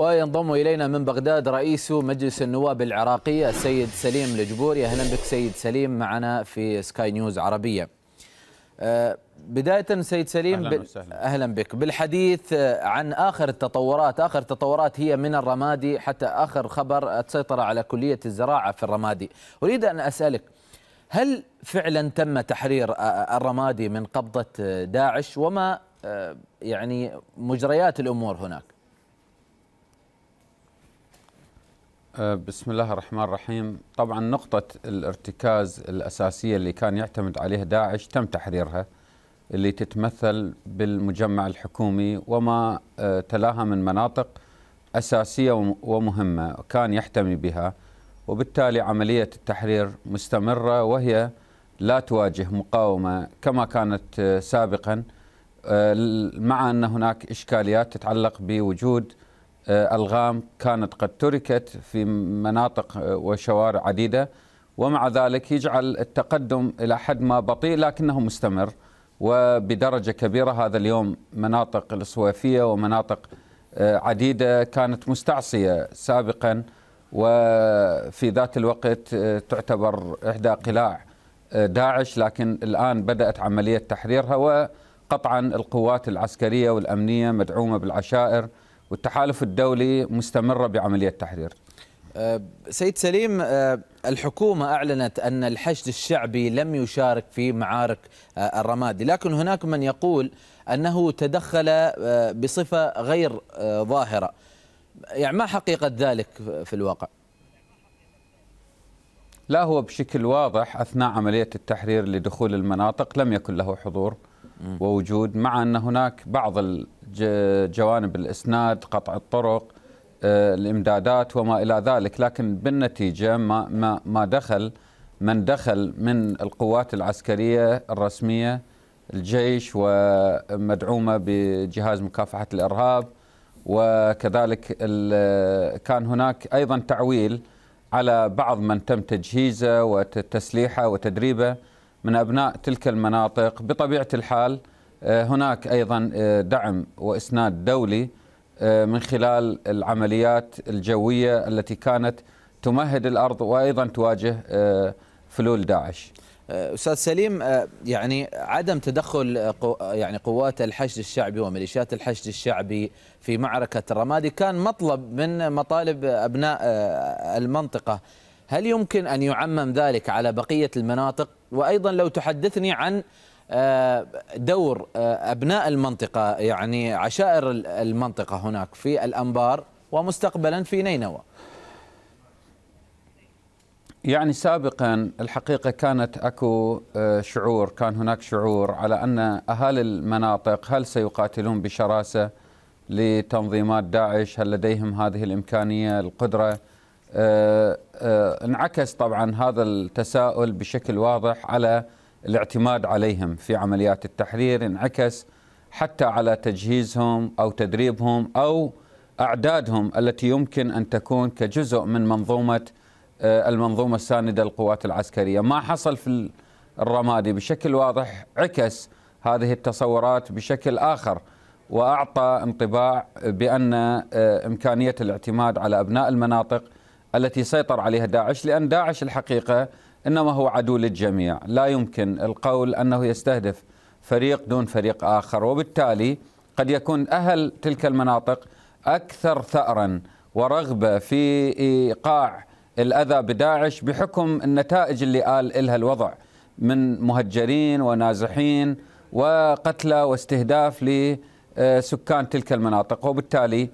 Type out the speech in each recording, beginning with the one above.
وينضم إلينا من بغداد رئيس مجلس النواب العراقي السيد سليم الجبوري أهلا بك سيد سليم معنا في سكاي نيوز عربية آه، بداية سيد سليم أهلا, وسهلا أهلا بك بالحديث عن آخر التطورات آخر التطورات هي من الرمادي حتى آخر خبر السيطرة على كلية الزراعة في الرمادي أريد أن أسألك هل فعلا تم تحرير الرمادي من قبضة داعش وما يعني مجريات الأمور هناك آه، بسم الله الرحمن الرحيم طبعا نقطة الارتكاز الأساسية اللي كان يعتمد عليها داعش تم تحريرها اللي تتمثل بالمجمع الحكومي وما آه، تلاها من مناطق أساسية ومهمة كان يحتمي بها وبالتالي عملية التحرير مستمرة وهي لا تواجه مقاومة كما كانت آه، سابقا مع أن هناك إشكاليات تتعلق بوجود آه، ألغام كانت قد تركت في مناطق آه، وشوارع عديدة ومع ذلك يجعل التقدم إلى حد ما بطيء لكنه مستمر وبدرجة كبيرة هذا اليوم مناطق الصويفيه ومناطق آه، عديدة كانت مستعصية سابقا وفي ذات الوقت تعتبر إحدى قلاع داعش لكن الآن بدأت عملية تحريرها وقطعا القوات العسكرية والأمنية مدعومة بالعشائر والتحالف الدولي مستمرة بعملية تحرير أه، سيد سليم أه، الحكومة أعلنت أن الحشد الشعبي لم يشارك في معارك أه، الرمادي لكن هناك من يقول أنه تدخل بصفة غير ظاهرة يعني ما حقيقة ذلك في الواقع؟ لا هو بشكل واضح أثناء عملية التحرير لدخول المناطق لم يكن له حضور ووجود مع أن هناك بعض جوانب الإسناد قطع الطرق آه، الإمدادات وما إلى ذلك لكن بالنتيجة ما, ما, ما دخل من دخل من القوات العسكرية الرسمية الجيش ومدعومة بجهاز مكافحة الإرهاب وكذلك كان هناك أيضا تعويل على بعض من تم تجهيزه وتسليحه وتدريبه من ابناء تلك المناطق بطبيعه الحال آه، هناك ايضا آه، دعم واسناد دولي آه، من خلال العمليات الجويه التي كانت تمهد الارض وايضا تواجه فلول داعش. استاذ سليم يعني عدم تدخل يعني قوات الحشد الشعبي وميليشيات الحشد الشعبي في معركه الرمادي كان مطلب من مطالب ابناء المنطقه هل يمكن أن يعمم ذلك على بقية المناطق وأيضا لو تحدثني عن آه، دور آه، أبناء المنطقة يعني عشائر المنطقة هناك في الأنبار ومستقبلا في نينوى يعني سابقا الحقيقة كانت أكو آه، شعور كان هناك شعور على أن أهالي المناطق هل سيقاتلون بشراسة لتنظيمات داعش هل لديهم هذه الإمكانية القدرة آه، آه، انعكس طبعا هذا التساؤل بشكل واضح على الاعتماد عليهم في عمليات التحرير انعكس حتى على تجهيزهم او تدريبهم او اعدادهم التي يمكن ان تكون كجزء من منظومه آه، المنظومه السانده للقوات العسكريه، ما حصل في الرمادي بشكل واضح عكس هذه التصورات بشكل اخر واعطى انطباع بان امكانيه الاعتماد على ابناء المناطق التي سيطر عليها داعش لأن داعش الحقيقة إنما هو عدو للجميع لا يمكن القول أنه يستهدف فريق دون فريق آخر وبالتالي قد يكون أهل تلك المناطق أكثر ثأرا ورغبة في إيقاع الأذى بداعش بحكم النتائج اللي آل إلها الوضع من مهجرين ونازحين وقتلى واستهداف لسكان تلك المناطق وبالتالي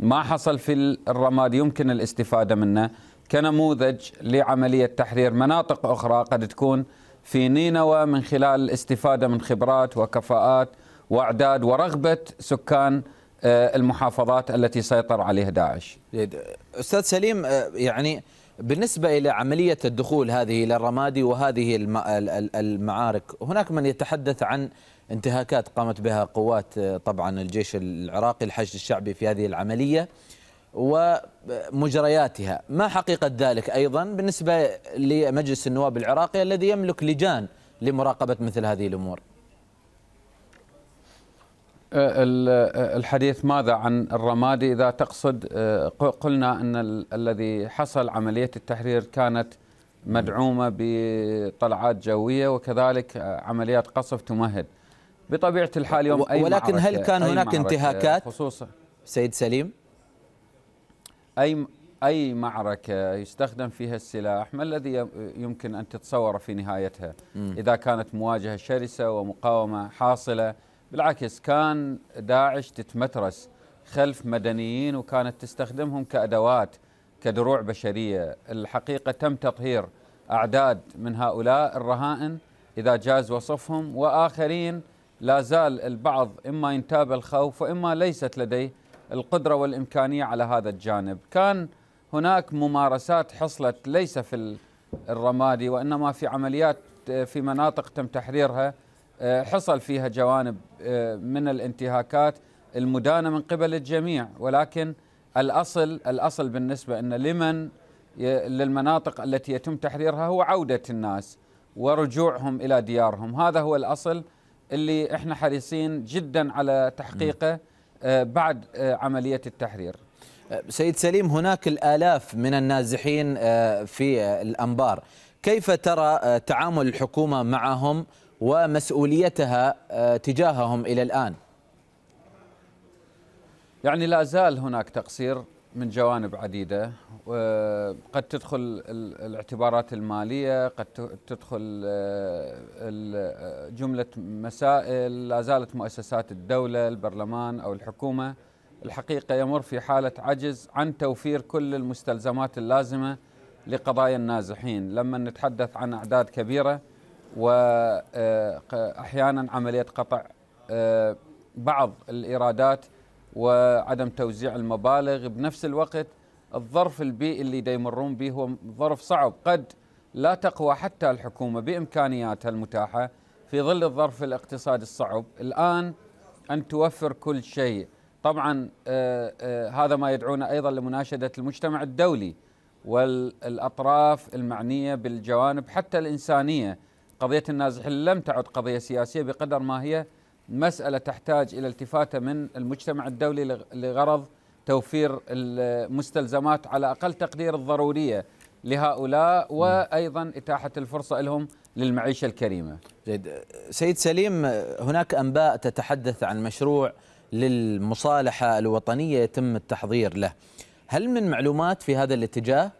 ما حصل في الرماد يمكن الاستفاده منه كنموذج لعمليه تحرير مناطق اخرى قد تكون في نينوى من خلال الاستفاده من خبرات وكفاءات واعداد ورغبه سكان آه، المحافظات التي سيطر عليها داعش. استاذ سليم آه، يعني بالنسبة إلى عملية الدخول هذه إلى الرمادي وهذه المعارك هناك من يتحدث عن انتهاكات قامت بها قوات طبعا الجيش العراقي الحشد الشعبي في هذه العملية ومجرياتها ما حقيقة ذلك أيضا بالنسبة لمجلس النواب العراقي الذي يملك لجان لمراقبة مثل هذه الأمور آه، آه، الحديث ماذا عن الرمادي إذا تقصد آه، قلنا أن الذي حصل عملية التحرير كانت مدعومة بطلعات جوية وكذلك عمليات قصف تمهد بطبيعة الحال يوم أي ولكن هل كان هناك انتهاكات خصوصا سيد سليم أي أي معركة يستخدم فيها السلاح ما الذي يمكن أن تتصور في نهايتها إذا كانت مواجهة شرسة ومقاومة حاصلة بالعكس كان داعش تتمترس خلف مدنيين وكانت تستخدمهم كأدوات كدروع بشرية الحقيقة تم تطهير أعداد من هؤلاء الرهائن إذا جاز وصفهم وآخرين لا زال البعض إما ينتاب الخوف وإما ليست لديه القدرة والإمكانية على هذا الجانب كان هناك ممارسات حصلت ليس في الرمادي وإنما في عمليات في مناطق تم تحريرها آه، حصل فيها جوانب آه، من الانتهاكات المدانة من قبل الجميع ولكن الأصل الأصل بالنسبة أن لمن للمناطق التي يتم تحريرها هو عودة الناس ورجوعهم إلى ديارهم هذا هو الأصل اللي احنا حريصين جدا على تحقيقه آه، بعد عملية التحرير سيد سليم هناك الآلاف من النازحين في الأنبار كيف ترى تعامل الحكومة معهم ومسؤوليتها آه، تجاههم الى الان؟ يعني لا زال هناك تقصير من جوانب عديده قد تدخل الاعتبارات الماليه قد تدخل آه، آه، جمله مسائل لا زالت مؤسسات الدوله البرلمان او الحكومه الحقيقه يمر في حاله عجز عن توفير كل المستلزمات اللازمه لقضايا النازحين لما نتحدث عن اعداد كبيره واحيانا آه، عمليه قطع آه، بعض الايرادات وعدم توزيع المبالغ بنفس الوقت الظرف البيئي اللي يمرون به هو ظرف صعب قد لا تقوى حتى الحكومه بامكانياتها المتاحه في ظل الظرف الاقتصادي الصعب الان ان توفر كل شيء طبعا آه، هذا ما يدعونا ايضا لمناشده المجتمع الدولي والاطراف المعنيه بالجوانب حتى الانسانيه قضية النازحين لم تعد قضية سياسية بقدر ما هي مسألة تحتاج إلى التفاتة من المجتمع الدولي لغرض توفير المستلزمات على أقل تقدير الضرورية لهؤلاء وأيضا إتاحة الفرصة لهم للمعيشة الكريمة جيد سيد سليم هناك أنباء تتحدث عن مشروع للمصالحة الوطنية يتم التحضير له هل من معلومات في هذا الاتجاه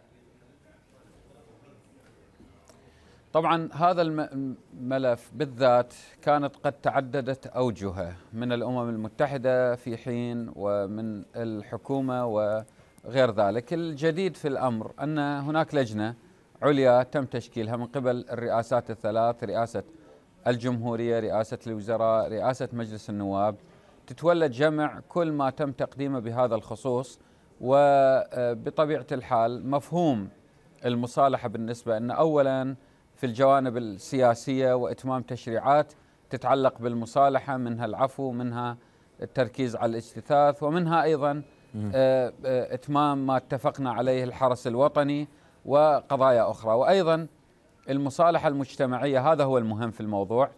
طبعا هذا الملف بالذات كانت قد تعددت اوجهه من الامم المتحده في حين ومن الحكومه وغير ذلك، الجديد في الامر ان هناك لجنه عليا تم تشكيلها من قبل الرئاسات الثلاث رئاسه الجمهوريه، رئاسه الوزراء، رئاسه مجلس النواب تتولى جمع كل ما تم تقديمه بهذا الخصوص وبطبيعه آه، الحال مفهوم المصالحه بالنسبه ان اولا في الجوانب السياسيه واتمام تشريعات تتعلق بالمصالحه منها العفو منها التركيز على الاجتثاث ومنها ايضا آه، آه، اتمام ما اتفقنا عليه الحرس الوطني وقضايا اخرى وايضا المصالحه المجتمعيه هذا هو المهم في الموضوع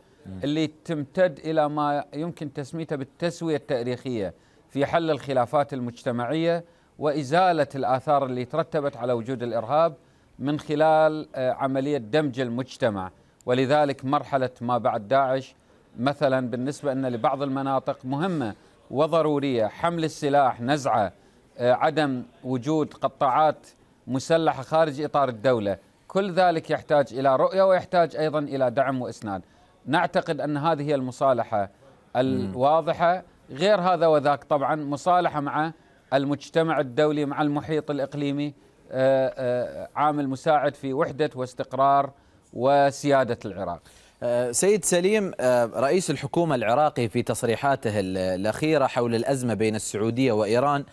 اللي تمتد الى ما يمكن تسميته بالتسويه التاريخيه في حل الخلافات المجتمعيه وازاله الاثار اللي ترتبت على وجود الارهاب من خلال آه، عملية دمج المجتمع ولذلك مرحلة ما بعد داعش مثلا بالنسبة أن لبعض المناطق مهمة وضرورية حمل السلاح نزعه آه، عدم وجود قطاعات مسلحة خارج إطار الدولة كل ذلك يحتاج إلى رؤية ويحتاج أيضا إلى دعم وإسناد نعتقد أن هذه هي المصالحة الواضحة غير هذا وذاك طبعا مصالحة مع المجتمع الدولي مع المحيط الإقليمي آه، آه، عامل مساعد في وحدة واستقرار وسيادة العراق آه، سيد سليم رئيس الحكومة العراقي في تصريحاته الأخيرة حول الأزمة بين السعودية وإيران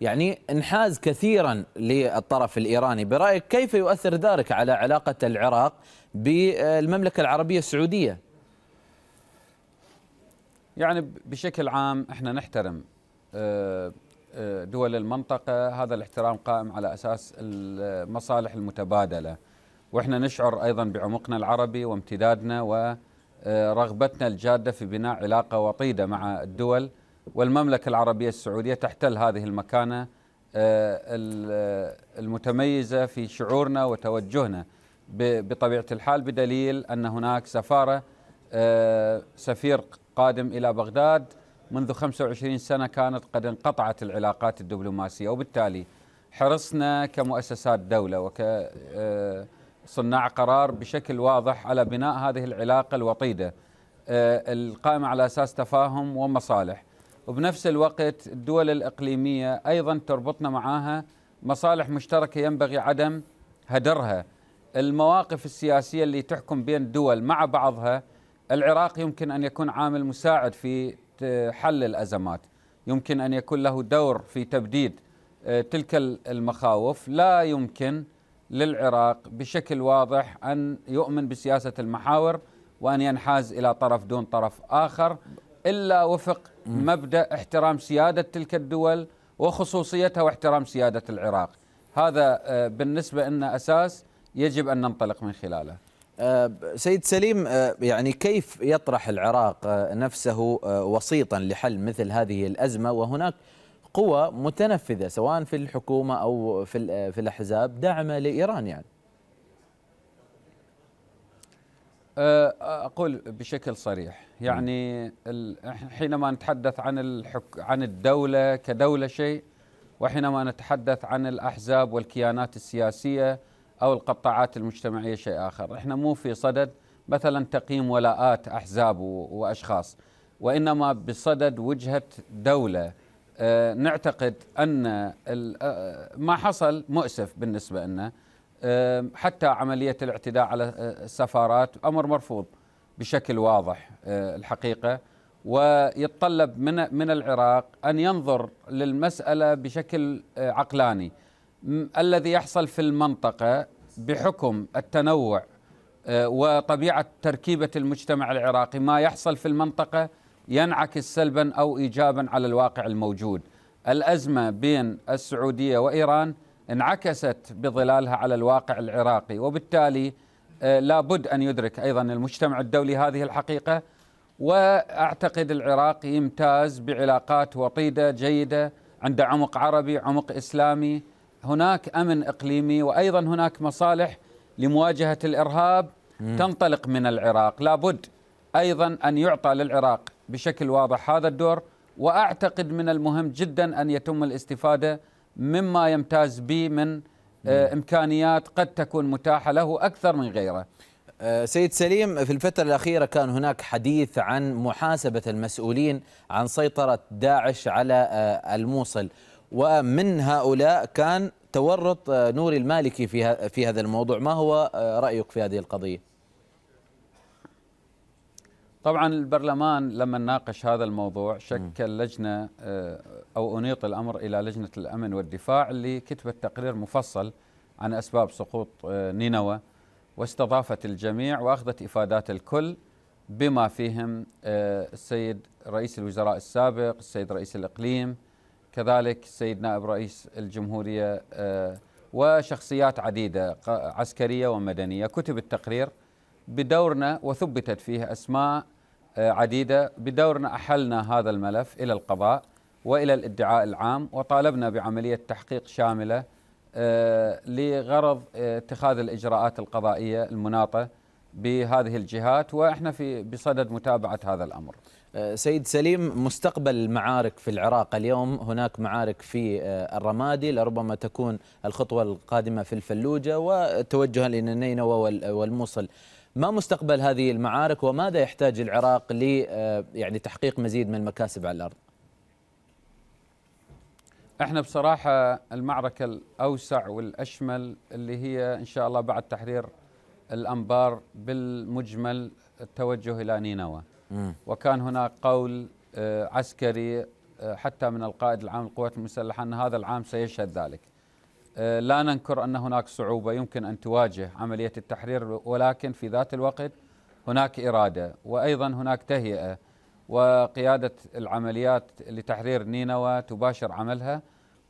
يعني انحاز كثيرا للطرف الإيراني برأيك كيف يؤثر ذلك على علاقة العراق بالمملكة العربية السعودية يعني بشكل عام احنا نحترم دول المنطقة هذا الاحترام قائم على أساس المصالح المتبادلة وإحنا نشعر أيضا بعمقنا العربي وامتدادنا ورغبتنا الجادة في بناء علاقة وطيدة مع الدول والمملكة العربية السعودية تحتل هذه المكانة المتميزة في شعورنا وتوجهنا بطبيعة الحال بدليل أن هناك سفارة سفير قادم إلى بغداد منذ 25 سنة كانت قد انقطعت العلاقات الدبلوماسية وبالتالي حرصنا كمؤسسات دولة وكصناع آه، قرار بشكل واضح على بناء هذه العلاقة الوطيدة آه، القائمة على أساس تفاهم ومصالح وبنفس الوقت الدول الإقليمية أيضا تربطنا معها مصالح مشتركة ينبغي عدم هدرها المواقف السياسية اللي تحكم بين الدول مع بعضها العراق يمكن أن يكون عامل مساعد في حل الأزمات يمكن أن يكون له دور في تبديد آه، تلك المخاوف لا يمكن للعراق بشكل واضح أن يؤمن بسياسة المحاور وأن ينحاز إلى طرف دون طرف آخر إلا وفق مبدأ احترام سيادة تلك الدول وخصوصيتها واحترام سيادة العراق هذا آه، بالنسبة لنا أساس يجب أن ننطلق من خلاله آه، سيد سليم آه، يعني كيف يطرح العراق آه، نفسه وسيطا لحل مثل هذه الأزمة وهناك قوى متنفذة سواء في الحكومة أو في في الأحزاب داعمة لإيران يعني أقول بشكل صريح يعني حينما نتحدث عن الحك عن الدولة كدولة شيء وحينما نتحدث عن الأحزاب والكيانات السياسية أو القطاعات المجتمعية شيء آخر إحنا مو في صدد مثلا تقييم ولاءات أحزاب وأشخاص وإنما بصدد وجهة دولة آه، نعتقد أن آه، ما حصل مؤسف بالنسبة لنا آه، حتى عملية الاعتداء على السفارات أمر مرفوض بشكل واضح الحقيقة ويتطلب من من العراق أن ينظر للمسألة بشكل عقلاني الذي يحصل في المنطقة بحكم التنوع آه، وطبيعة تركيبة المجتمع العراقي ما يحصل في المنطقة ينعكس سلبا أو إيجابا على الواقع الموجود الأزمة بين السعودية وإيران انعكست بظلالها على الواقع العراقي وبالتالي آه، لابد أن يدرك أيضا المجتمع الدولي هذه الحقيقة وأعتقد العراق يمتاز بعلاقات وطيدة جيدة عند عمق عربي عمق إسلامي هناك امن اقليمي وايضا هناك مصالح لمواجهه الارهاب مم. تنطلق من العراق لابد ايضا ان يعطى للعراق بشكل واضح هذا الدور واعتقد من المهم جدا ان يتم الاستفاده مما يمتاز به من آه، امكانيات قد تكون متاحه له اكثر من غيره. آه، سيد سليم في الفترة الأخيرة كان هناك حديث عن محاسبة المسؤولين عن سيطرة داعش على آه، الموصل ومن هؤلاء كان تورط آه، نوري المالكي في في هذا الموضوع ما هو آه، رايك في هذه القضيه طبعا البرلمان لما ناقش هذا الموضوع شكل لجنه آه، او انيط الامر الى لجنه الامن والدفاع اللي كتبت تقرير مفصل عن اسباب سقوط نينوى واستضافت الجميع واخذت افادات الكل بما فيهم السيد رئيس الوزراء السابق، السيد رئيس الاقليم، كذلك السيد نائب رئيس الجمهورية آه، وشخصيات عديدة عسكرية ومدنية كتب التقرير بدورنا وثبتت فيه أسماء آه، عديدة بدورنا أحلنا هذا الملف إلى القضاء وإلى الادعاء العام وطالبنا بعملية تحقيق شاملة آه، لغرض اتخاذ الإجراءات القضائية المناطة بهذه الجهات واحنا في بصدد متابعه هذا الامر. أه، سيد سليم مستقبل المعارك في العراق اليوم هناك معارك في أه، الرمادي لربما تكون الخطوه القادمه في الفلوجه وتوجها للنينوى والموصل. ما مستقبل هذه المعارك وماذا يحتاج العراق ل أه، يعني تحقيق مزيد من المكاسب على الارض؟ احنا بصراحه المعركه الاوسع والاشمل اللي هي ان شاء الله بعد تحرير الأنبار بالمجمل التوجه إلى نينوى وكان هناك قول آه، عسكري آه، حتى من القائد العام للقوات المسلحة أن هذا العام سيشهد ذلك آه، لا ننكر أن هناك صعوبة يمكن أن تواجه عملية التحرير ولكن في ذات الوقت هناك إرادة وأيضا هناك تهيئة وقيادة العمليات لتحرير نينوى تباشر عملها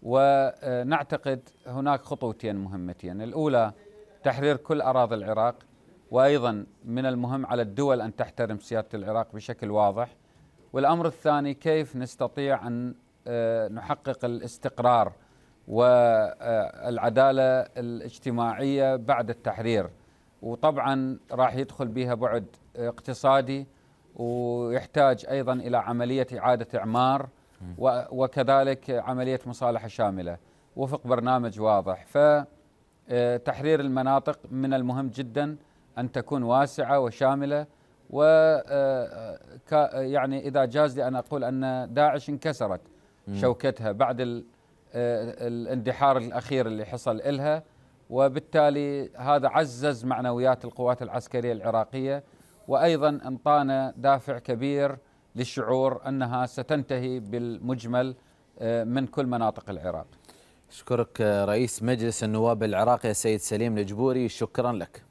ونعتقد هناك خطوتين مهمتين الأولى تحرير كل أراضي العراق وأيضا من المهم على الدول أن تحترم سيادة العراق بشكل واضح والأمر الثاني كيف نستطيع أن آه، نحقق الاستقرار والعدالة الاجتماعية بعد التحرير وطبعا راح يدخل بها بعد اقتصادي ويحتاج أيضا إلى عملية إعادة إعمار وكذلك عملية مصالحة شاملة وفق برنامج واضح ف آه، تحرير المناطق من المهم جدا ان تكون واسعه وشامله و آه، آه، يعني اذا جاز لي ان اقول ان داعش انكسرت شوكتها بعد الاندحار الاخير اللي حصل الها وبالتالي هذا عزز معنويات القوات العسكريه العراقيه وايضا انطانا دافع كبير للشعور انها ستنتهي بالمجمل من كل مناطق العراق. أشكرك رئيس مجلس النواب العراقي السيد سليم الجبوري شكرا لك